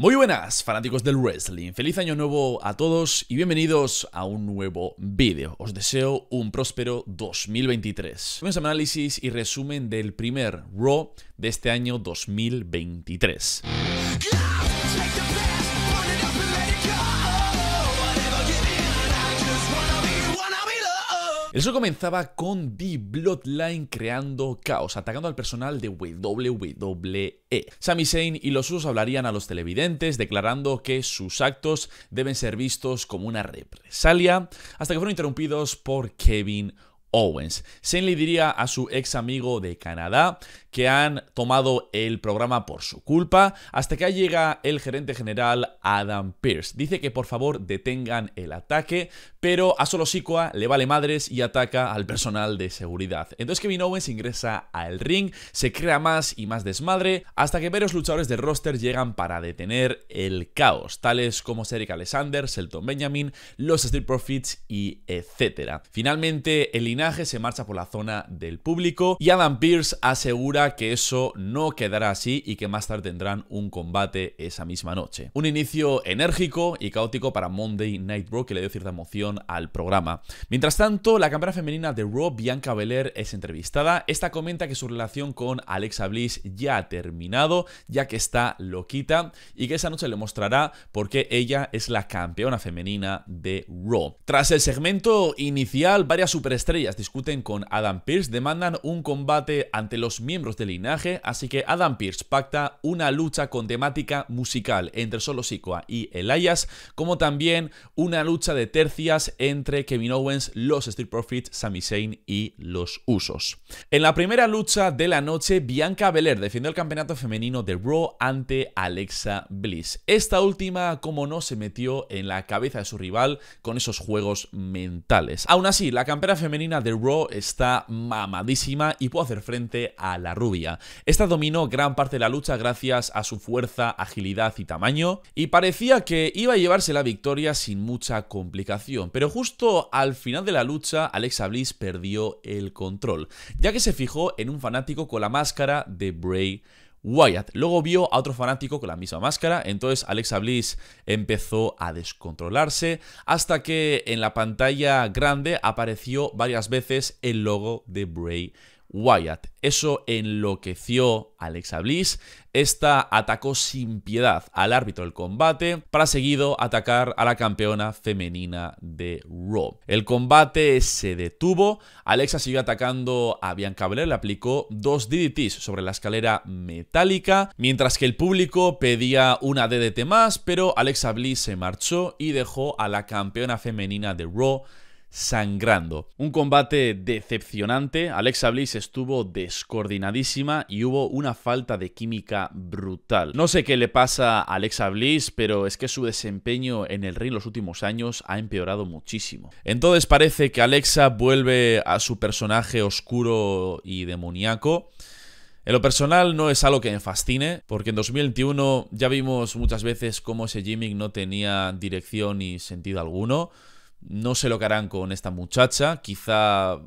Muy buenas, fanáticos del wrestling. Feliz año nuevo a todos y bienvenidos a un nuevo vídeo. Os deseo un próspero 2023. Vamos análisis y resumen del primer Raw de este año 2023. El show comenzaba con The Bloodline creando caos, atacando al personal de WWE. Sami Zayn y los usos hablarían a los televidentes, declarando que sus actos deben ser vistos como una represalia, hasta que fueron interrumpidos por Kevin Owens. Zayn le diría a su ex amigo de Canadá que han tomado el programa por su culpa, hasta que llega el gerente general Adam Pierce. Dice que por favor detengan el ataque, pero a Solo Sikoa le vale madres y ataca al personal de seguridad. Entonces Kevin Owens ingresa al ring, se crea más y más desmadre, hasta que varios luchadores del roster llegan para detener el caos, tales como Eric Alexander, Selton Benjamin, los Street Profits y etc. Finalmente, el linaje se marcha por la zona del público y Adam Pierce asegura que eso no quedará así y que más tarde tendrán un combate esa misma noche. Un inicio enérgico y caótico para Monday Night Raw que le dio cierta emoción al programa. Mientras tanto, la cámara femenina de Raw, Bianca Belair, es entrevistada. Esta comenta que su relación con Alexa Bliss ya ha terminado, ya que está loquita y que esa noche le mostrará por qué ella es la campeona femenina de Raw. Tras el segmento inicial, varias superestrellas discuten con Adam Pearce, demandan un combate ante los miembros de linaje, así que Adam Pearce pacta una lucha con temática musical entre Solo Sikoa y Elias, como también una lucha de tercias entre Kevin Owens, los Street Profits, Sami Zayn y los Usos. En la primera lucha de la noche, Bianca Belair defendió el campeonato femenino de Raw ante Alexa Bliss. Esta última, como no, se metió en la cabeza de su rival con esos juegos mentales. Aún así, la campera femenina de Raw está mamadísima y puede hacer frente a la rubia. Esta dominó gran parte de la lucha gracias a su fuerza, agilidad y tamaño, y parecía que iba a llevarse la victoria sin mucha complicación, pero justo al final de la lucha Alexa Bliss perdió el control, ya que se fijó en un fanático con la máscara de Bray Wyatt. Luego vio a otro fanático con la misma máscara, entonces Alexa Bliss empezó a descontrolarse hasta que en la pantalla grande apareció varias veces el logo de Bray Wyatt. Eso enloqueció a Alexa Bliss. Esta atacó sin piedad al árbitro del combate para seguido atacar a la campeona femenina de Raw. El combate se detuvo. Alexa siguió atacando a Bianca Belair, le aplicó dos DDTs sobre la escalera metálica, mientras que el público pedía una DDT más, pero Alexa Bliss se marchó y dejó a la campeona femenina de Raw sangrando. Un combate decepcionante, Alexa Bliss estuvo descoordinadísima y hubo una falta de química brutal. No sé qué le pasa a Alexa Bliss, pero es que su desempeño en el ring los últimos años ha empeorado muchísimo. Entonces parece que Alexa vuelve a su personaje oscuro y demoníaco. En lo personal no es algo que me fascine, porque en 2021 ya vimos muchas veces cómo ese gimmick no tenía dirección ni sentido alguno. No sé lo que harán con esta muchacha, quizá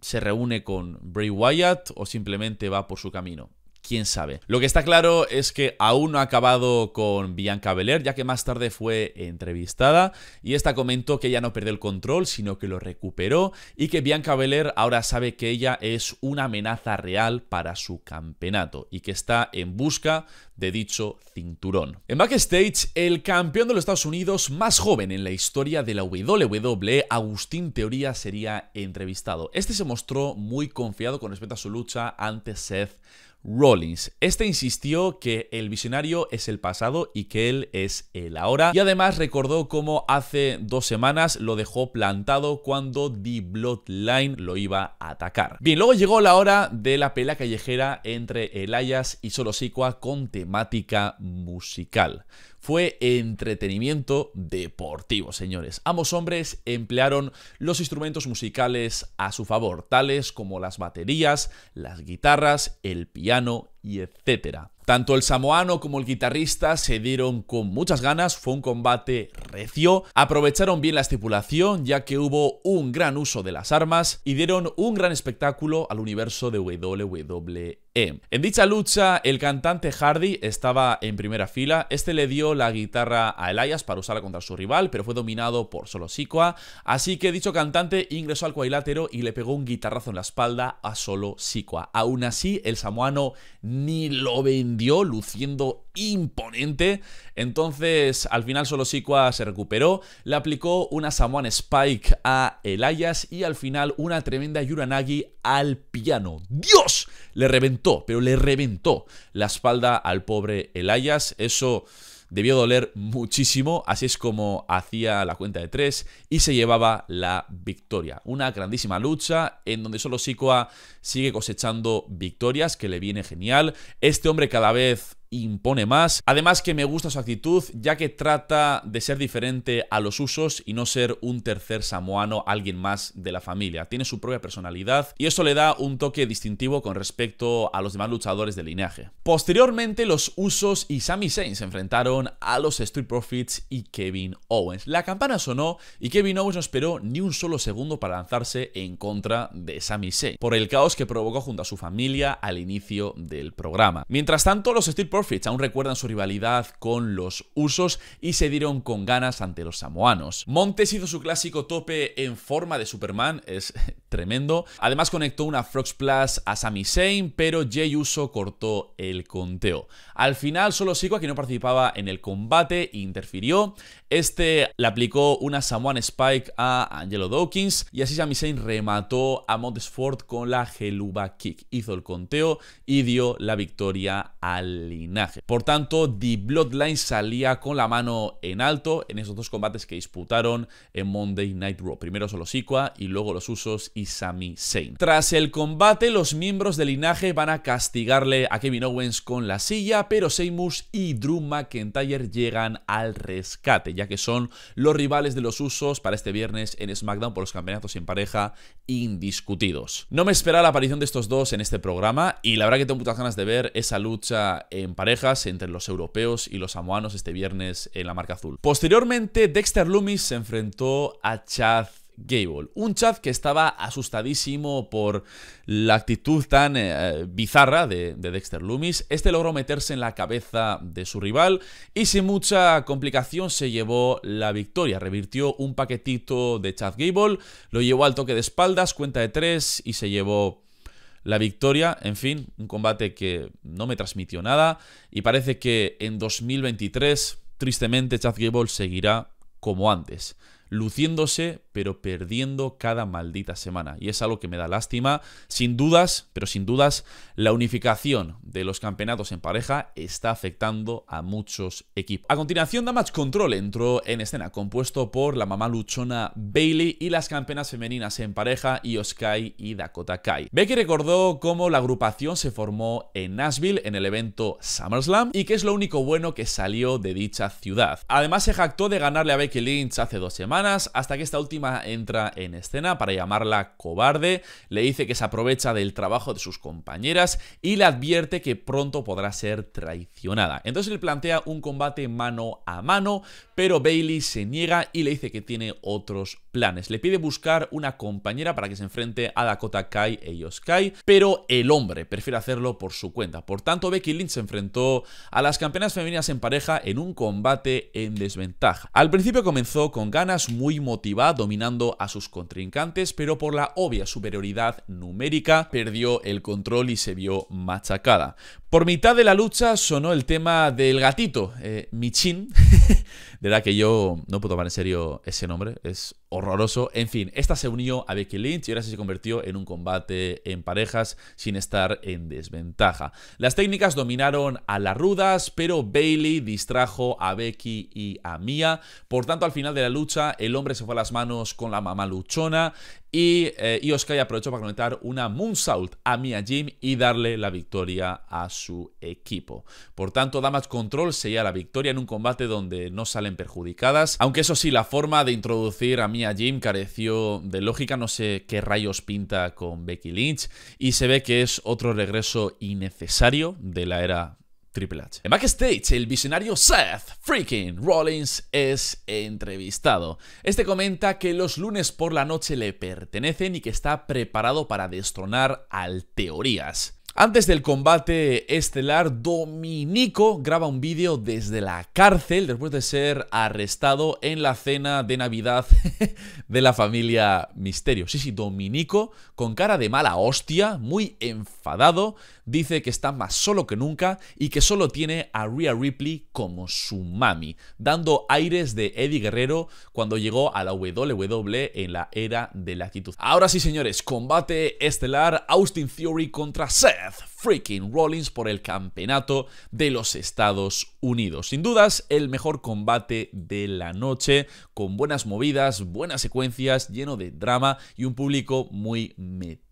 se reúne con Bray Wyatt o simplemente va por su camino quién sabe. Lo que está claro es que aún no ha acabado con Bianca Belair, ya que más tarde fue entrevistada y esta comentó que ella no perdió el control, sino que lo recuperó y que Bianca Belair ahora sabe que ella es una amenaza real para su campeonato y que está en busca de dicho cinturón. En backstage, el campeón de los Estados Unidos más joven en la historia de la WWE, Agustín Teoría, sería entrevistado. Este se mostró muy confiado con respecto a su lucha ante Seth Rollins. Este insistió que el visionario es el pasado y que él es el ahora. Y además recordó cómo hace dos semanas lo dejó plantado cuando The Bloodline lo iba a atacar. Bien, luego llegó la hora de la pelea callejera entre Elias y Solo con temática musical fue entretenimiento deportivo, señores. Ambos hombres emplearon los instrumentos musicales a su favor, tales como las baterías, las guitarras, el piano, no y etcétera. Tanto el samoano como el guitarrista se dieron con muchas ganas, fue un combate recio, aprovecharon bien la estipulación ya que hubo un gran uso de las armas y dieron un gran espectáculo al universo de WWE. En dicha lucha, el cantante Hardy estaba en primera fila, este le dio la guitarra a Elias para usarla contra su rival, pero fue dominado por Solo Sikoa, así que dicho cantante ingresó al cuadrilátero y le pegó un guitarrazo en la espalda a Solo Sikoa. Aún así, el samoano ni lo vendió, luciendo imponente. Entonces, al final solo Siqua se recuperó, le aplicó una Samoan Spike a Elias y al final una tremenda Yuranagi al piano. ¡Dios! Le reventó, pero le reventó la espalda al pobre Elias. Eso debió doler muchísimo, así es como hacía la cuenta de tres y se llevaba la victoria. Una grandísima lucha en donde solo Sicoa sigue cosechando victorias, que le viene genial. Este hombre cada vez impone más. Además que me gusta su actitud, ya que trata de ser diferente a los usos y no ser un tercer samoano, alguien más de la familia. Tiene su propia personalidad y eso le da un toque distintivo con respecto a los demás luchadores del linaje. Posteriormente, los usos y Sami Zayn se enfrentaron a los Street Profits y Kevin Owens. La campana sonó y Kevin Owens no esperó ni un solo segundo para lanzarse en contra de Sami Zayn, por el caos que provocó junto a su familia al inicio del programa. Mientras tanto, los Street Profits aún recuerdan su rivalidad con los usos y se dieron con ganas ante los samoanos. Montes hizo su clásico tope en forma de Superman, es tremendo. Además conectó una Frog Splash a Sami Zayn, pero Jey Uso cortó el conteo. Al final solo Sikoa, que no participaba en el combate, interfirió. Este le aplicó una Samoan Spike a Angelo Dawkins y así Sami Zayn remató a Montes Ford con la Geluba Kick. Hizo el conteo y dio la victoria al Lin. Por tanto, The Bloodline salía con la mano en alto en esos dos combates que disputaron en Monday Night Raw. Primero solo siqua y luego los Usos y Sami Zayn. Tras el combate, los miembros del linaje van a castigarle a Kevin Owens con la silla, pero Seymour y Drew McIntyre llegan al rescate, ya que son los rivales de los Usos para este viernes en SmackDown por los campeonatos en pareja indiscutidos. No me esperaba la aparición de estos dos en este programa y la verdad que tengo muchas ganas de ver esa lucha en parejas entre los europeos y los samoanos este viernes en la marca azul. Posteriormente, Dexter Loomis se enfrentó a Chad Gable. Un Chad que estaba asustadísimo por la actitud tan eh, bizarra de, de, Dexter Loomis. Este logró meterse en la cabeza de su rival y sin mucha complicación se llevó la victoria. Revirtió un paquetito de Chad Gable, lo llevó al toque de espaldas, cuenta de tres y se llevó la victoria. En fin, un combate que no me transmitió nada y parece que en 2023, tristemente, Chad Gable seguirá como antes luciéndose, pero perdiendo cada maldita semana. Y es algo que me da lástima. Sin dudas, pero sin dudas, la unificación de los campeonatos en pareja está afectando a muchos equipos. A continuación, Damage Control entró en escena, compuesto por la mamá luchona Bailey y las campeonas femeninas en pareja, y Sky y Dakota Kai. Becky recordó cómo la agrupación se formó en Nashville en el evento SummerSlam y que es lo único bueno que salió de dicha ciudad. Además, se jactó de ganarle a Becky Lynch hace dos semanas hasta que esta última entra en escena para llamarla cobarde, le dice que se aprovecha del trabajo de sus compañeras y le advierte que pronto podrá ser traicionada. Entonces le plantea un combate mano a mano, pero Bailey se niega y le dice que tiene otros planes. Le pide buscar una compañera para que se enfrente a Dakota Kai e Yoskai, pero el hombre prefiere hacerlo por su cuenta. Por tanto, Becky Lynch se enfrentó a las campeonas femeninas en pareja en un combate en desventaja. Al principio comenzó con ganas muy motivada, dominando a sus contrincantes, pero por la obvia superioridad numérica perdió el control y se vio machacada. Por mitad de la lucha sonó el tema del gatito, eh, Michin. de verdad que yo no puedo tomar en serio ese nombre, es horroroso. En fin, esta se unió a Becky Lynch y ahora se convirtió en un combate en parejas sin estar en desventaja. Las técnicas dominaron a las rudas, pero Bailey distrajo a Becky y a Mia. Por tanto, al final de la lucha, el hombre se fue a las manos con la mamá luchona. Y eh, aprovechó para comentar una Moonsault a Mia Jim y darle la victoria a su equipo. Por tanto, Damage Control sería la victoria en un combate donde no salen perjudicadas. Aunque eso sí, la forma de introducir a Mia Jim careció de lógica. No sé qué rayos pinta con Becky Lynch. Y se ve que es otro regreso innecesario de la era Triple H. En backstage, el visionario Seth Freaking Rollins es entrevistado. Este comenta que los lunes por la noche le pertenecen y que está preparado para destronar al Teorías. Antes del combate estelar, Dominico graba un vídeo desde la cárcel después de ser arrestado en la cena de Navidad de la familia Misterio. Sí, sí, Dominico, con cara de mala hostia, muy enfadado, dice que está más solo que nunca y que solo tiene a Rhea Ripley como su mami, dando aires de Eddie Guerrero cuando llegó a la WWE en la era de la actitud. Ahora sí, señores, combate estelar, Austin Theory contra Seth freaking Rollins por el campeonato de los Estados Unidos. Sin dudas, el mejor combate de la noche, con buenas movidas, buenas secuencias, lleno de drama y un público muy metido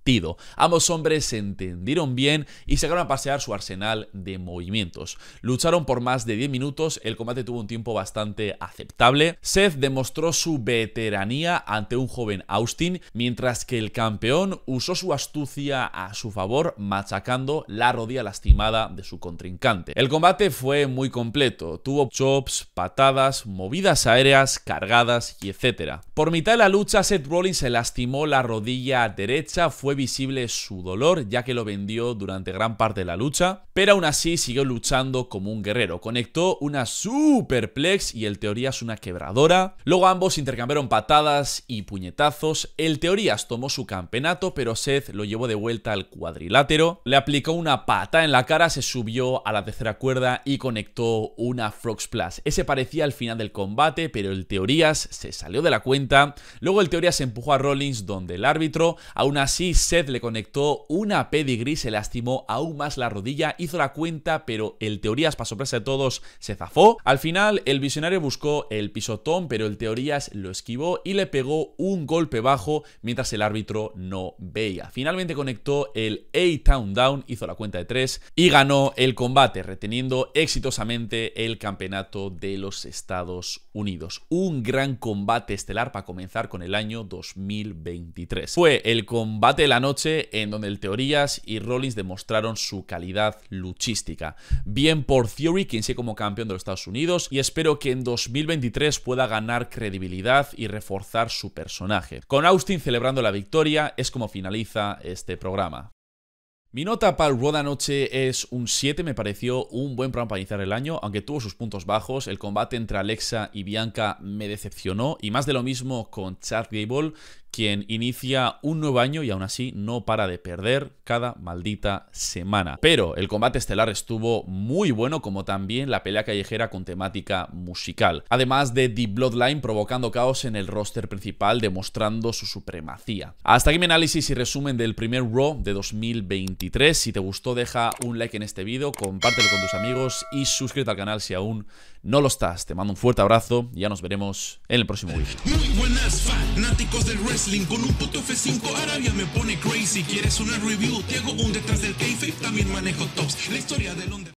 Ambos hombres se entendieron bien y sacaron a pasear su arsenal de movimientos. Lucharon por más de 10 minutos, el combate tuvo un tiempo bastante aceptable. Seth demostró su veteranía ante un joven Austin, mientras que el campeón usó su astucia a su favor, machacando la rodilla lastimada de su contrincante. El combate fue muy completo, tuvo chops, patadas, movidas aéreas, cargadas y etc. Por mitad de la lucha, Seth Rollins se lastimó la rodilla derecha, fue visible su dolor, ya que lo vendió durante gran parte de la lucha, pero aún así siguió luchando como un guerrero. Conectó una superplex y el Teorías una quebradora. Luego ambos intercambiaron patadas y puñetazos. El Teorías tomó su campeonato, pero Seth lo llevó de vuelta al cuadrilátero. Le aplicó una pata en la cara, se subió a la tercera cuerda y conectó una Frog Splash. Ese parecía el final del combate, pero el Teorías se salió de la cuenta. Luego el Teorías empujó a Rollins donde el árbitro, aún así Seth le conectó una pedigree, se lastimó aún más la rodilla, hizo la cuenta, pero el Teorías, para sorpresa de todos, se zafó. Al final, el visionario buscó el pisotón, pero el Teorías lo esquivó y le pegó un golpe bajo mientras el árbitro no veía. Finalmente conectó el A-Town Down, hizo la cuenta de tres y ganó el combate, reteniendo exitosamente el campeonato de los Estados Unidos. Un gran combate estelar para comenzar con el año 2023. Fue el combate la noche en donde el Teorías y Rollins demostraron su calidad luchística. Bien por Theory, quien se como campeón de los Estados Unidos, y espero que en 2023 pueda ganar credibilidad y reforzar su personaje. Con Austin celebrando la victoria es como finaliza este programa. Mi nota para el Rueda Noche es un 7, me pareció un buen programa para iniciar el año, aunque tuvo sus puntos bajos. El combate entre Alexa y Bianca me decepcionó, y más de lo mismo con Chad Gable, quien inicia un nuevo año y aún así no para de perder cada maldita semana. Pero el combate estelar estuvo muy bueno, como también la pelea callejera con temática musical. Además de The Bloodline provocando caos en el roster principal, demostrando su supremacía. Hasta aquí mi análisis y resumen del primer Raw de 2020. 23. Si te gustó, deja un like en este vídeo, compártelo con tus amigos y suscríbete al canal si aún no lo estás. Te mando un fuerte abrazo y ya nos veremos en el próximo vídeo. Muy buenas fanáticos del wrestling, con un puto F5 Arabia me pone crazy. ¿Quieres una review? Te hago un detrás del también manejo tops. La historia del